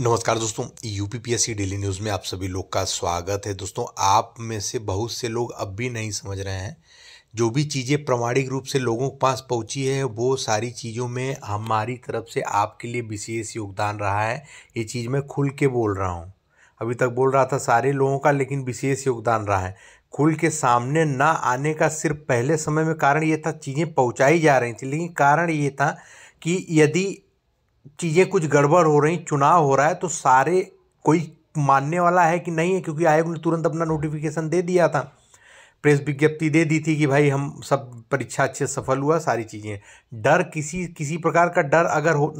नमस्कार दोस्तों UPPSC daily news में आप सभी लोग का स्वागत है दोस्तों आप में से बहुत से लोग अब भी नहीं समझ रहे हैं जो भी चीज़ें प्रमाणिक रूप से लोगों के पास पहुंची है वो सारी चीज़ों में हमारी तरफ से आपके लिए विशेष योगदान रहा है ये चीज़ मैं खुल के बोल रहा हूँ अभी तक बोल रहा था सारे लोगों का लेकिन विशेष योगदान रहा है खुल के सामने ना आने का सिर्फ पहले समय में कारण ये था चीज़ें पहुँचाई जा रही थी लेकिन कारण ये था कि यदि चीज़ें कुछ गड़बड़ हो रही चुनाव हो रहा है तो सारे कोई मानने वाला है कि नहीं है क्योंकि आयोग ने तुरंत अपना नोटिफिकेशन दे दिया था प्रेस विज्ञप्ति दे दी थी कि भाई हम सब परीक्षा अच्छे सफल हुआ सारी चीज़ें डर किसी किसी प्रकार का डर अगर हो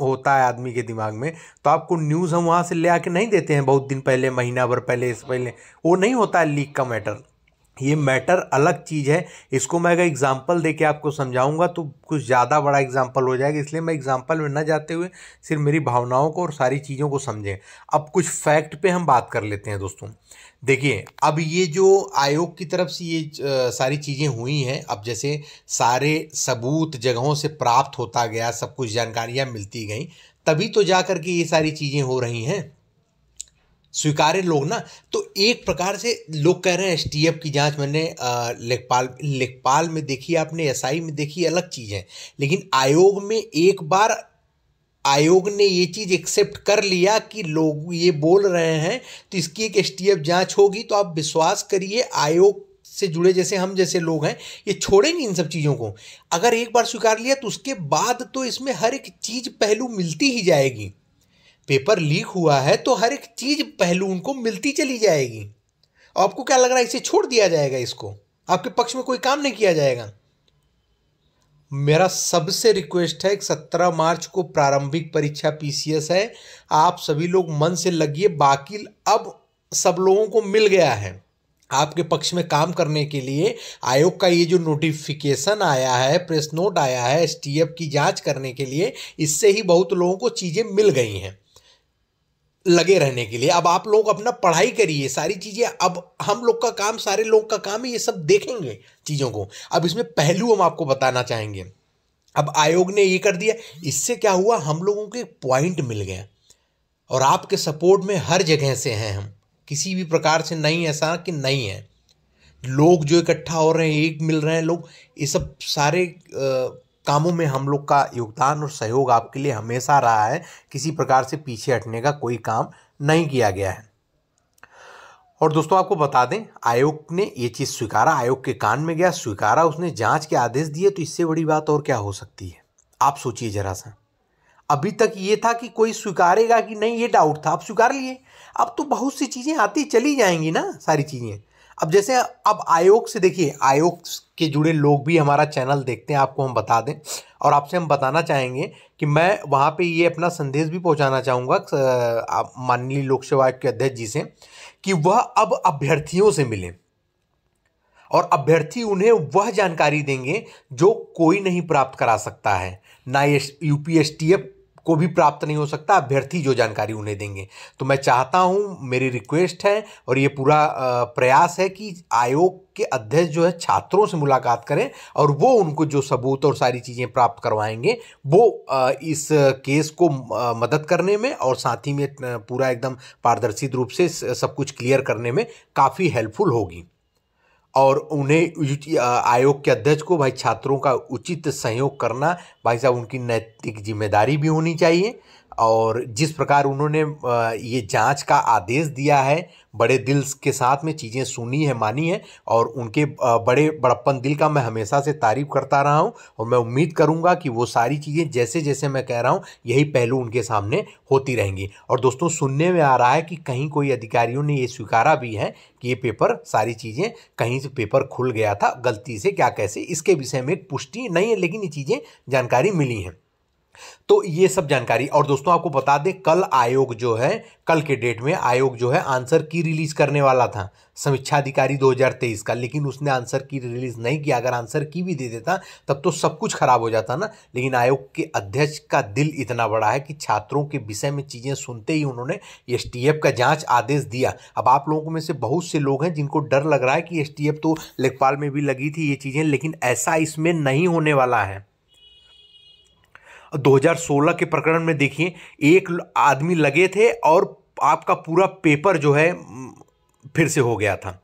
होता है आदमी के दिमाग में तो आपको न्यूज़ हम वहाँ से ले आके नहीं देते हैं बहुत दिन पहले महीना भर पहले इससे पहले वो नहीं होता है लीक का मैटर ये मैटर अलग चीज़ है इसको मैं अगर एग्जांपल दे के आपको समझाऊंगा तो कुछ ज़्यादा बड़ा एग्जांपल हो जाएगा इसलिए मैं एग्जांपल में ना जाते हुए सिर्फ मेरी भावनाओं को और सारी चीज़ों को समझें अब कुछ फैक्ट पे हम बात कर लेते हैं दोस्तों देखिए अब ये जो आयोग की तरफ से ये सारी चीज़ें हुई हैं अब जैसे सारे सबूत जगहों से प्राप्त होता गया सब कुछ जानकारियाँ मिलती गई तभी तो जा के ये सारी चीज़ें हो रही हैं स्वीकारे लोग ना तो एक प्रकार से लोग कह रहे हैं एस टी एफ की जांच मैंने लेखपाल लेखपाल में देखी आपने एसआई में देखी अलग चीज़ है लेकिन आयोग में एक बार आयोग ने ये चीज़ एक्सेप्ट कर लिया कि लोग ये बोल रहे हैं तो इसकी एक एस टी एफ जांच होगी तो आप विश्वास करिए आयोग से जुड़े जैसे हम जैसे लोग हैं ये छोड़ेंगे इन सब चीज़ों को अगर एक बार स्वीकार लिया तो उसके बाद तो इसमें हर एक चीज़ पहलू मिलती ही जाएगी पेपर लीक हुआ है तो हर एक चीज़ पहलू उनको मिलती चली जाएगी आपको क्या लग रहा है इसे छोड़ दिया जाएगा इसको आपके पक्ष में कोई काम नहीं किया जाएगा मेरा सबसे रिक्वेस्ट है सत्रह मार्च को प्रारंभिक परीक्षा पीसीएस है आप सभी लोग मन से लगिए बाकी अब सब लोगों को मिल गया है आपके पक्ष में काम करने के लिए आयोग का ये जो नोटिफिकेशन आया है प्रेस नोट आया है एस की जांच करने के लिए इससे ही बहुत लोगों को चीज़ें मिल गई हैं लगे रहने के लिए अब आप लोग अपना पढ़ाई करिए सारी चीज़ें अब हम लोग का काम सारे लोग का काम है ये सब देखेंगे चीज़ों को अब इसमें पहलू हम आपको बताना चाहेंगे अब आयोग ने ये कर दिया इससे क्या हुआ हम लोगों के पॉइंट मिल गए और आपके सपोर्ट में हर जगह से हैं हम किसी भी प्रकार से नहीं ऐसा कि नहीं है लोग जो इकट्ठा हो रहे हैं एक मिल रहे हैं लोग ये सब सारे कामों में हम लोग का योगदान और सहयोग आपके लिए हमेशा रहा है किसी प्रकार से पीछे हटने का कोई काम नहीं किया गया है और दोस्तों आपको बता दें आयोग ने ये चीज़ स्वीकारा आयोग के कान में गया स्वीकारा उसने जांच के आदेश दिए तो इससे बड़ी बात और क्या हो सकती है आप सोचिए जरा सा अभी तक ये था कि कोई स्वीकारेगा कि नहीं ये डाउट था आप स्वीकार लिए अब तो बहुत सी चीज़ें आती चली जाएंगी ना सारी चीज़ें अब जैसे अब आयोग से देखिए आयोग के जुड़े लोग भी हमारा चैनल देखते हैं आपको हम बता दें और आपसे हम बताना चाहेंगे कि मैं वहाँ पे ये अपना संदेश भी पहुँचाना चाहूँगा माननीय लोक सेवा आयोग के अध्यक्ष जी से कि वह अब अभ्यर्थियों से मिलें और अभ्यर्थी उन्हें वह जानकारी देंगे जो कोई नहीं प्राप्त करा सकता है ना एफ को भी प्राप्त नहीं हो सकता अभ्यर्थी जो जानकारी उन्हें देंगे तो मैं चाहता हूँ मेरी रिक्वेस्ट है और ये पूरा प्रयास है कि आयोग के अध्यक्ष जो है छात्रों से मुलाकात करें और वो उनको जो सबूत और सारी चीज़ें प्राप्त करवाएंगे वो इस केस को मदद करने में और साथ ही में पूरा एकदम पारदर्शी रूप से सब कुछ क्लियर करने में काफ़ी हेल्पफुल होगी और उन्हें आयोग के अध्यक्ष को भाई छात्रों का उचित सहयोग करना भाई साहब उनकी नैतिक जिम्मेदारी भी होनी चाहिए और जिस प्रकार उन्होंने ये जांच का आदेश दिया है बड़े दिल के साथ में चीज़ें सुनी है मानी है और उनके बड़े बड़प्पन दिल का मैं हमेशा से तारीफ़ करता रहा हूँ और मैं उम्मीद करूँगा कि वो सारी चीज़ें जैसे जैसे मैं कह रहा हूँ यही पहलू उनके सामने होती रहेंगी और दोस्तों सुनने में आ रहा है कि कहीं कोई अधिकारियों ने ये स्वीकारा भी है कि ये पेपर सारी चीज़ें कहीं से पेपर खुल गया था गलती से क्या कैसे इसके विषय में पुष्टि नहीं है लेकिन ये चीज़ें जानकारी मिली हैं तो ये सब जानकारी और दोस्तों आपको बता दें कल आयोग जो है कल के डेट में आयोग जो है आंसर की रिलीज करने वाला था समीक्षा अधिकारी 2023 का लेकिन उसने आंसर की रिलीज नहीं किया अगर आंसर की भी दे देता तब तो सब कुछ खराब हो जाता ना लेकिन आयोग के अध्यक्ष का दिल इतना बड़ा है कि छात्रों के विषय में चीज़ें सुनते ही उन्होंने एस का जाँच आदेश दिया अब आप लोगों में से बहुत से लोग हैं जिनको डर लग रहा है कि एस तो लेखपाल में भी लगी थी ये चीज़ें लेकिन ऐसा इसमें नहीं होने वाला है 2016 के प्रकरण में देखिए एक आदमी लगे थे और आपका पूरा पेपर जो है फिर से हो गया था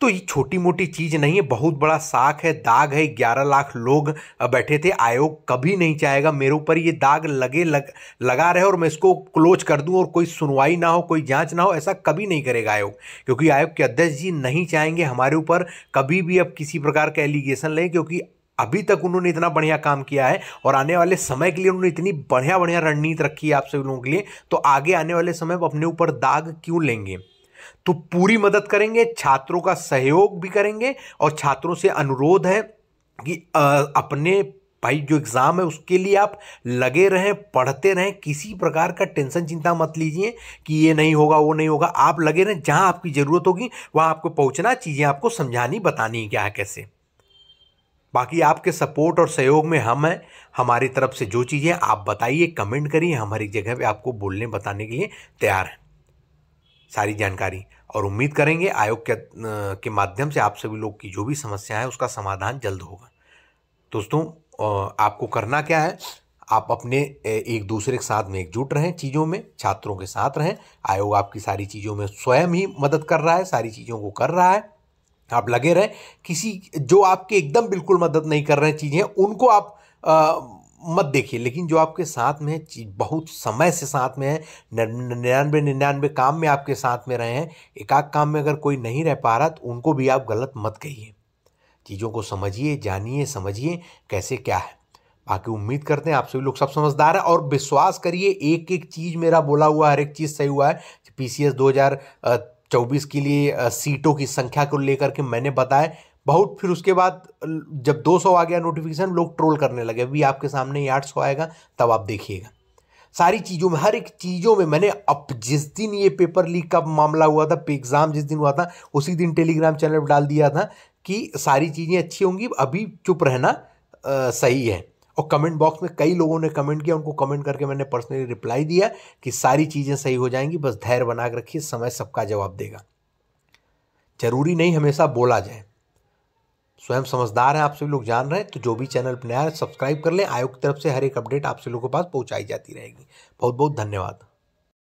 तो ये छोटी मोटी चीज़ नहीं है बहुत बड़ा साख है दाग है ग्यारह लाख लोग बैठे थे आयोग कभी नहीं चाहेगा मेरे ऊपर ये दाग लगे लग, लगा रहे और मैं इसको क्लोज कर दूं और कोई सुनवाई ना हो कोई जांच ना हो ऐसा कभी नहीं करेगा आयोग क्योंकि आयोग के अध्यक्ष जी नहीं चाहेंगे हमारे ऊपर कभी भी अब किसी प्रकार का एलिगेशन लें क्योंकि अभी तक उन्होंने इतना बढ़िया काम किया है और आने वाले समय के लिए उन्होंने इतनी बढ़िया बढ़िया रणनीति रखी है आप सभी लोगों के लिए तो आगे आने वाले समय अपने ऊपर दाग क्यों लेंगे तो पूरी मदद करेंगे छात्रों का सहयोग भी करेंगे और छात्रों से अनुरोध है कि अपने भाई जो एग्ज़ाम है उसके लिए आप लगे रहें पढ़ते रहें किसी प्रकार का टेंशन चिंता मत लीजिए कि ये नहीं होगा वो नहीं होगा आप लगे रहें जहां आपकी ज़रूरत होगी वहां आपको पहुंचना चीज़ें आपको समझानी बतानी क्या है कैसे बाकी आपके सपोर्ट और सहयोग में हम हैं हमारी तरफ से जो चीज़ें आप बताइए कमेंट करिए हमारी जगह पे आपको बोलने बताने के लिए तैयार हैं सारी जानकारी और उम्मीद करेंगे आयोग के, के माध्यम से आप सभी लोग की जो भी समस्या है उसका समाधान जल्द होगा दोस्तों आपको करना क्या है आप अपने एक दूसरे के साथ में एकजुट रहें चीज़ों में छात्रों के साथ रहें आयोग आपकी सारी चीज़ों में स्वयं ही मदद कर रहा है सारी चीज़ों को कर रहा है आप लगे रहे किसी जो आपके एकदम बिल्कुल मदद नहीं कर रहे चीज़ें उनको आप आ, मत देखिए लेकिन जो आपके साथ में है बहुत समय से साथ में है निन्यानवे निन्यानवे काम में आपके साथ में रहे हैं एकाक काम में अगर कोई नहीं रह पा रहा तो उनको भी आप गलत मत कहिए चीज़ों को समझिए जानिए समझिए कैसे क्या है बाकी उम्मीद करते हैं आप सभी लोग सब समझदार हैं और विश्वास करिए एक एक चीज़ मेरा बोला हुआ हर एक चीज़ सही हुआ है पी सी एस दो हज़ार चौबीस के लिए सीटों की संख्या को लेकर के मैंने बताया बहुत फिर उसके बाद जब 200 आ गया नोटिफिकेशन लोग ट्रोल करने लगे अभी आपके सामने ही आठ आएगा तब आप देखिएगा सारी चीज़ों में हर एक चीज़ों में मैंने अब जिस दिन ये पेपर लीक का मामला हुआ था एग्ज़ाम जिस दिन हुआ था उसी दिन टेलीग्राम चैनल पर डाल दिया था कि सारी चीज़ें अच्छी होंगी अभी चुप रहना आ, सही है और कमेंट बॉक्स में कई लोगों ने कमेंट किया उनको कमेंट करके मैंने पर्सनली रिप्लाई दिया कि सारी चीज़ें सही हो जाएंगी बस धैर्य बना के रखिए समय सबका जवाब देगा जरूरी नहीं हमेशा बोला जाए स्वयं समझदार हैं आप सभी लोग जान रहे हैं तो जो भी चैनल पर नया है सब्सक्राइब कर लें आयोग की तरफ से हर एक अपडेट आप सभी लोगों के पास पहुँचाई जाती रहेगी बहुत बहुत धन्यवाद